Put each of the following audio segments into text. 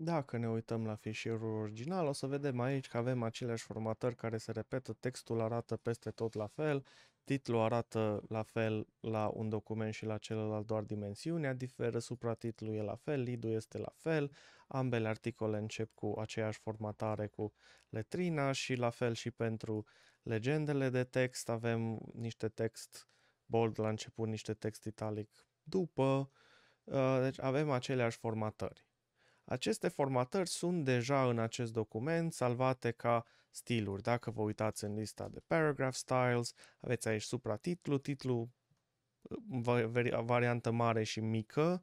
Dacă ne uităm la fișierul original, o să vedem aici că avem aceleași formatări care se repetă, textul arată peste tot la fel, titlul arată la fel la un document și la celălalt, doar dimensiunea diferă, supratitlul e la fel, lidul este la fel, ambele articole încep cu aceeași formatare cu letrina și la fel și pentru legendele de text, avem niște text bold la început, niște text italic după, uh, deci avem aceleași formatări. Aceste formatări sunt deja în acest document salvate ca stiluri. Dacă vă uitați în lista de paragraph styles, aveți aici supratitlu, titlu, uh, variantă mare și mică,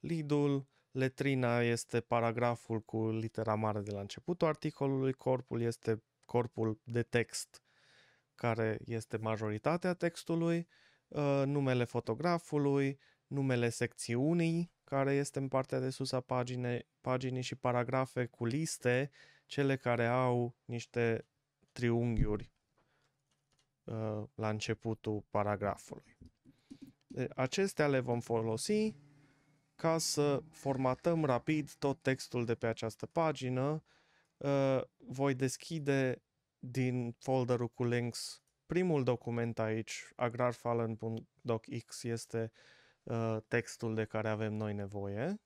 lead-ul, letrina este paragraful cu litera mare de la începutul articolului, corpul este corpul de text care este majoritatea textului, uh, numele fotografului, numele secțiunii care este în partea de sus a paginei, pagini și paragrafe cu liste, cele care au niște triunghiuri uh, la începutul paragrafului. Acestea le vom folosi ca să formatăm rapid tot textul de pe această pagină. Uh, voi deschide din folderul cu links primul document aici, agrarfallen.docx, este uh, textul de care avem noi nevoie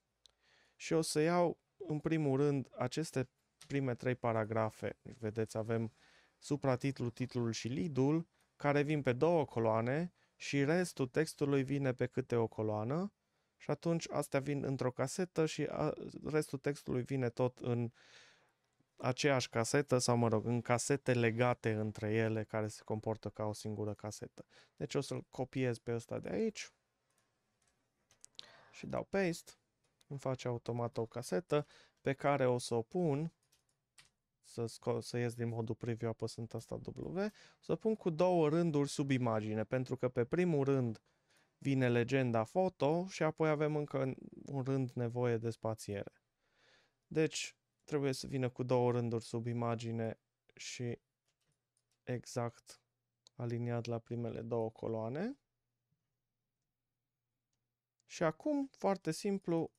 și o să iau în primul rând aceste prime trei paragrafe. Vedeți, avem supratitlul, titlul și lidul, care vin pe două coloane și restul textului vine pe câte o coloană și atunci astea vin într-o casetă și restul textului vine tot în aceeași casetă sau, mă rog, în casete legate între ele care se comportă ca o singură casetă. Deci o să-l copiez pe ăsta de aici și dau paste îmi face automat o casetă pe care o să o pun să, sco- să ies din modul preview apăsând asta W, să pun cu două rânduri sub imagine, pentru că pe primul rând vine legenda foto și apoi avem încă un rând nevoie de spațiere. Deci trebuie să vină cu două rânduri sub imagine și exact aliniat la primele două coloane. Și acum, foarte simplu,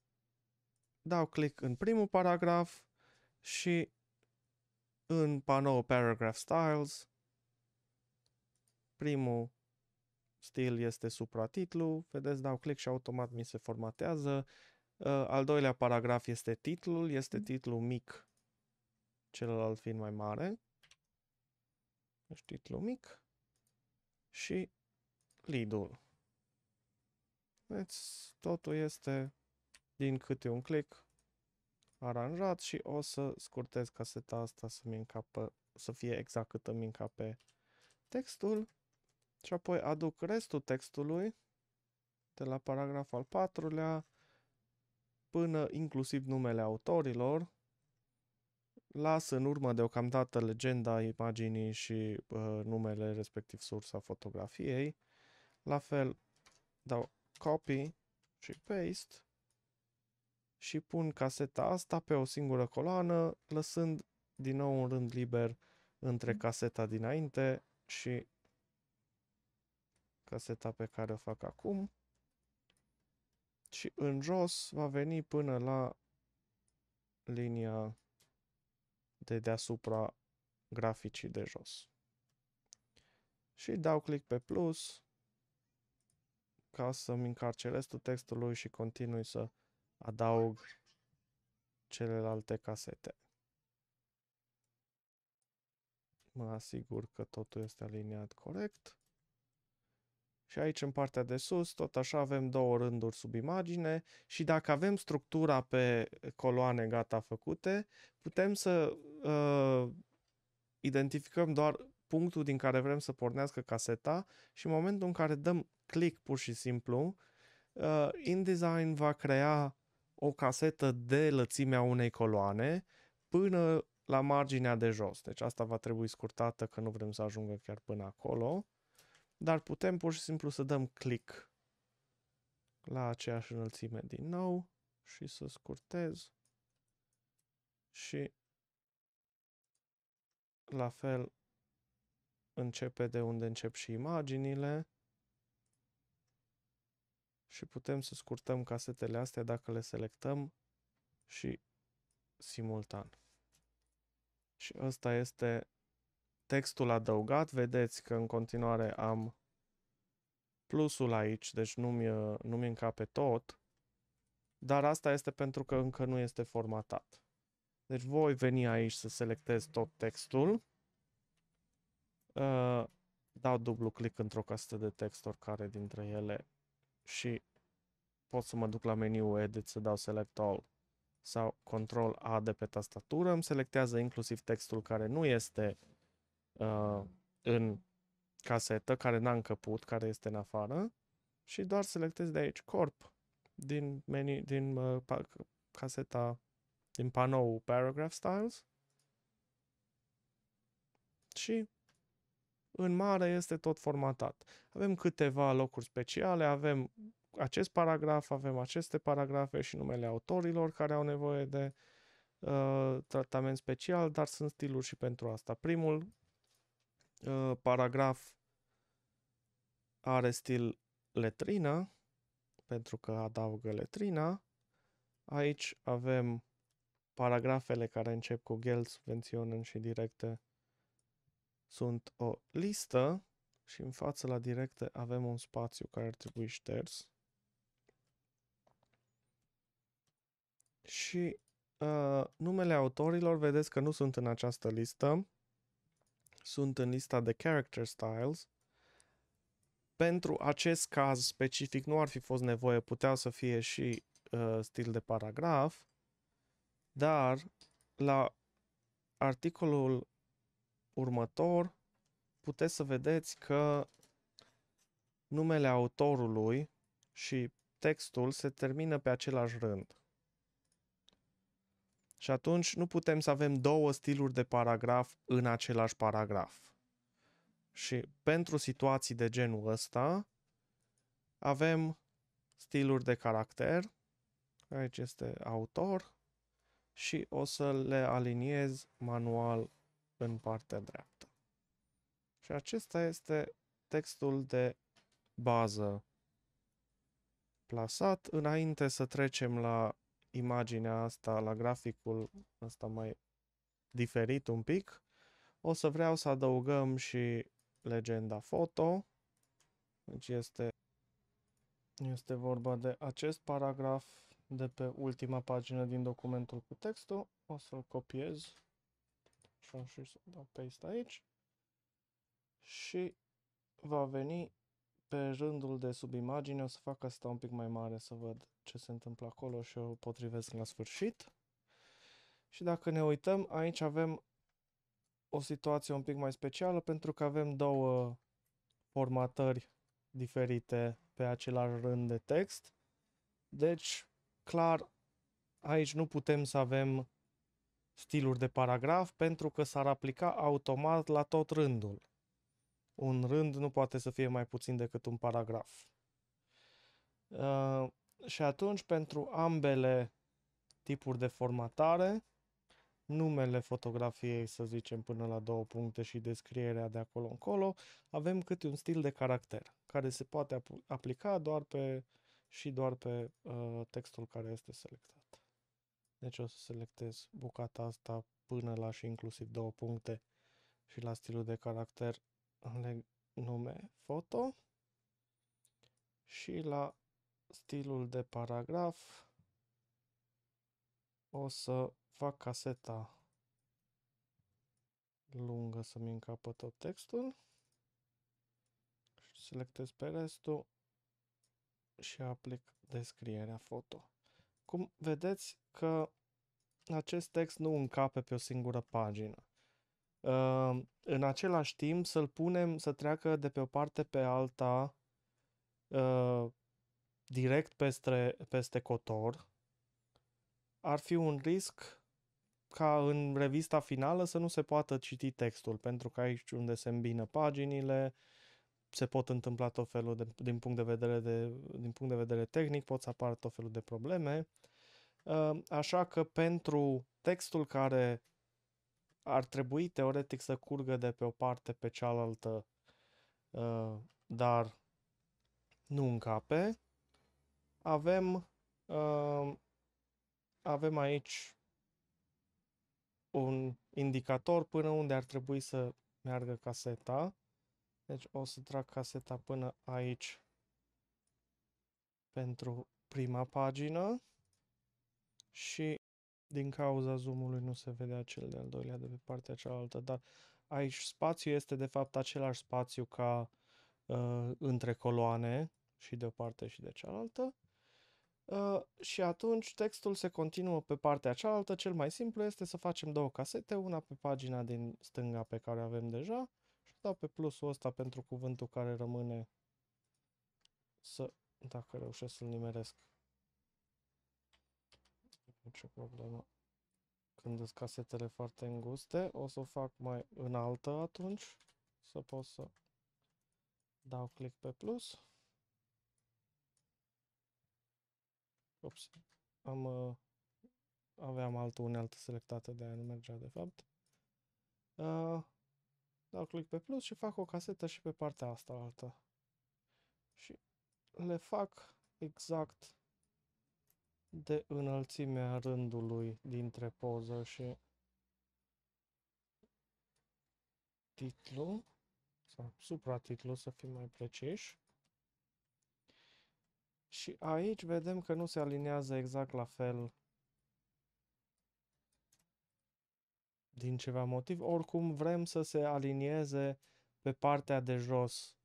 dau click în primul paragraf și în panou Paragraph Styles, primul stil este supra titlu vedeți, dau click și automat mi se formatează. Uh, al doilea paragraf este titlul, este mm. titlul mic, celălalt fiind mai mare. Deci titlul mic și lead-ul. Deci totul este din câte un click aranjat și o să scurtez caseta asta să-mi încapă, să fie exact cât îmi încape textul și apoi aduc restul textului de la paragraful al patrulea până inclusiv numele autorilor. Las în urmă deocamdată legenda imaginii și uh, numele respectiv sursa fotografiei. La fel dau copy și paste și pun caseta asta pe o singură coloană, lăsând din nou un rând liber între mm. caseta dinainte și caseta pe care o fac acum și în jos va veni până la linia de deasupra graficii de jos. Și dau click pe plus ca să-mi încarce restul textului și continui să adaug celelalte casete. Mă asigur că totul este aliniat corect. Și aici în partea de sus, tot așa avem două rânduri sub imagine și dacă avem structura pe coloane gata făcute, putem să uh, identificăm doar punctul din care vrem să pornească caseta și în momentul în care dăm click pur și simplu, uh, InDesign va crea o casetă de lățimea unei coloane până la marginea de jos. Deci asta va trebui scurtată că nu vrem să ajungă chiar până acolo, dar putem pur și simplu să dăm click la aceeași înălțime din nou și să scurtez și la fel începe de unde încep și imaginile și putem să scurtăm casetele astea dacă le selectăm și simultan. Și ăsta este textul adăugat. Vedeți că în continuare am plusul aici, deci nu-mi nu, -mi, încape tot, dar asta este pentru că încă nu este formatat. Deci voi veni aici să selectez tot textul, uh, dau dublu click într-o casetă de text oricare dintre ele și pot să mă duc la meniu Edit să dau Select All sau Control A de pe tastatură, îmi selectează inclusiv textul care nu este uh, în casetă, care n-a încăput, care este în afară și doar selectez de aici Corp din, menu, din uh, caseta, din panou Paragraph Styles și în mare este tot formatat. Avem câteva locuri speciale, avem acest paragraf, avem aceste paragrafe și numele autorilor care au nevoie de uh, tratament special, dar sunt stiluri și pentru asta. Primul uh, paragraf are stil letrină, pentru că adaugă letrina. Aici avem paragrafele care încep cu gel, subvenționând și directe sunt o listă și în față la directe avem un spațiu care ar trebui șters. Și uh, numele autorilor, vedeți că nu sunt în această listă, sunt în lista de character styles. Pentru acest caz specific nu ar fi fost nevoie, putea să fie și uh, stil de paragraf, dar la articolul următor puteți să vedeți că numele autorului și textul se termină pe același rând. Și atunci nu putem să avem două stiluri de paragraf în același paragraf. Și pentru situații de genul ăsta avem stiluri de caracter, aici este autor, și o să le aliniez manual în partea dreaptă. Și acesta este textul de bază plasat. Înainte să trecem la imaginea asta, la graficul ăsta mai diferit un pic, o să vreau să adăugăm și legenda foto. Deci este, este vorba de acest paragraf de pe ultima pagină din documentul cu textul. O să-l copiez și am și să dau paste aici. Și va veni pe rândul de sub imagine, o să fac asta un pic mai mare să văd ce se întâmplă acolo și o potrivesc la sfârșit. Și dacă ne uităm, aici avem o situație un pic mai specială pentru că avem două formatări diferite pe același rând de text. Deci, clar, aici nu putem să avem stiluri de paragraf pentru că s-ar aplica automat la tot rândul. Un rând nu poate să fie mai puțin decât un paragraf. Uh, și atunci, pentru ambele tipuri de formatare, numele fotografiei, să zicem, până la două puncte și descrierea de acolo încolo, avem câte un stil de caracter, care se poate aplica doar pe și doar pe uh, textul care este selectat. Deci o să selectez bucata asta până la și inclusiv două puncte și la stilul de caracter aleg nume foto și la stilul de paragraf o să fac caseta lungă să-mi încapă tot textul și selectez pe restul și aplic descrierea foto. Acum vedeți că acest text nu încape pe o singură pagină. Ehm, în același timp să-l punem să treacă de pe o parte pe alta ehm, direct peste, peste cotor ar fi un risc ca în revista finală să nu se poată citi textul, pentru că aici unde se îmbină paginile, uh, se pot întâmpla tot felul de, din, punct de vedere de, din punct de vedere tehnic, pot să apară tot felul de probleme. Uh, așa că pentru textul care ar trebui teoretic să curgă de pe o parte pe cealaltă, uh, dar nu încape, avem, uh, avem aici un indicator până unde ar trebui să meargă caseta deci o să trag caseta până aici pentru prima pagină și din cauza zoomului nu se vede cel de-al doilea de pe partea cealaltă, dar aici spațiu este de fapt același spațiu ca uh, între coloane și de o parte și de cealaltă. Uh, și atunci textul se continuă pe partea cealaltă. Cel mai simplu este să facem două casete, una pe pagina din stânga pe care o avem deja dau pe plusul ăsta pentru cuvântul care rămâne să, dacă reușesc să-l nimeresc. Nicio problemă. Când sunt casetele foarte înguste, o să o fac mai înaltă atunci, să pot să dau click pe plus. Ups, am, uh, aveam altă unealtă selectată de aia nu mergea de fapt. Uh, dau click pe plus și fac o casetă și pe partea asta altă. Și le fac exact de înălțimea rândului dintre poză și titlu sau supratitlu să fim mai preciși. Și aici vedem că nu se aliniază exact la fel din ceva motiv. Oricum vrem să se alinieze pe partea de jos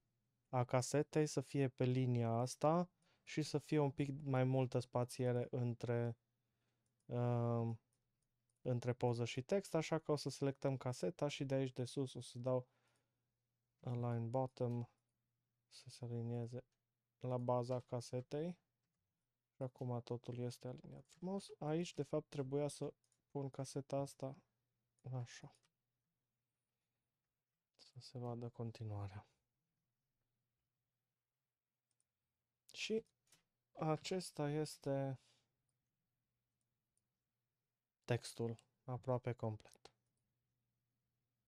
a casetei, să fie pe linia asta și să fie un pic mai multă spațiere între, uh, între poză și text, așa că o să selectăm caseta și de aici de sus o să dau align bottom să se alinieze la baza casetei. Și acum totul este aliniat frumos. Aici, de fapt, trebuia să pun caseta asta Așa. Să se vadă continuarea. Și acesta este textul aproape complet.